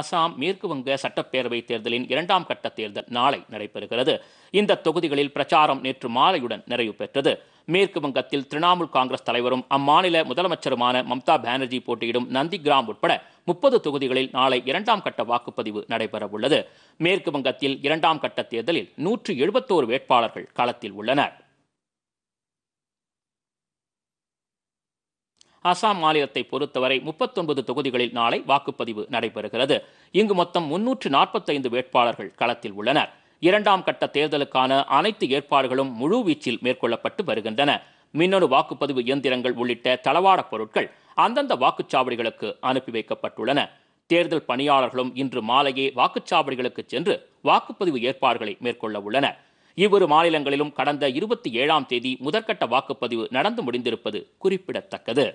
அசாம் மேற்கு வங்க சட்டப்பேரவை தேர்தலின் இரண்டாம் கட்ட தேர்தல் நாளை நடைபெறுகிறது இந்த தொகுதிகளில் பிரச்சாரம் நேற்று மாலையுடன் நிறைவு பெற்றது மேற்கு வங்கத்தில் திரிணாமுல் காங்கிரஸ் தலைவரும் அம்மாநில முதலமைச்சருமான மம்தா பானர்ஜி போட்டியிடும் நந்திகிராம் உட்பட முப்பது தொகுதிகளில் நாளை இரண்டாம் கட்ட வாக்குப்பதிவு நடைபெறவுள்ளது மேற்கு வங்கத்தில் இரண்டாம் கட்ட தேர்தலில் நூற்று எழுபத்தோரு வேட்பாளர்கள் களத்தில் உள்ளனர் அசாம் மாநிலத்தை பொறுத்தவரை முப்பத்தொன்பது தொகுதிகளில் நாளை வாக்குப்பதிவு நடைபெறுகிறது இங்கு மொத்தம் முன்னூற்று நாற்பத்தைந்து வேட்பாளர்கள் களத்தில் உள்ளனர் இரண்டாம் கட்ட தேர்தலுக்கான அனைத்து ஏற்பாடுகளும் முழுவீச்சில் மேற்கொள்ளப்பட்டு வருகின்றன மின்னணு வாக்குப்பதிவு இயந்திரங்கள் உள்ளிட்ட தளவாடப் பொருட்கள் அந்தந்த வாக்குச்சாவடிகளுக்கு அனுப்பி வைக்கப்பட்டுள்ளன தேர்தல் பணியாளர்களும் இன்று மாலையே வாக்குச்சாவடிகளுக்கு சென்று வாக்குப்பதிவு ஏற்பாடுகளை மேற்கொள்ள உள்ளனர் இவ்விரு மாநிலங்களிலும் கடந்த இருபத்தி ஏழாம் தேதி முதற்கட்ட வாக்குப்பதிவு நடந்து முடிந்திருப்பது குறிப்பிடத்தக்கது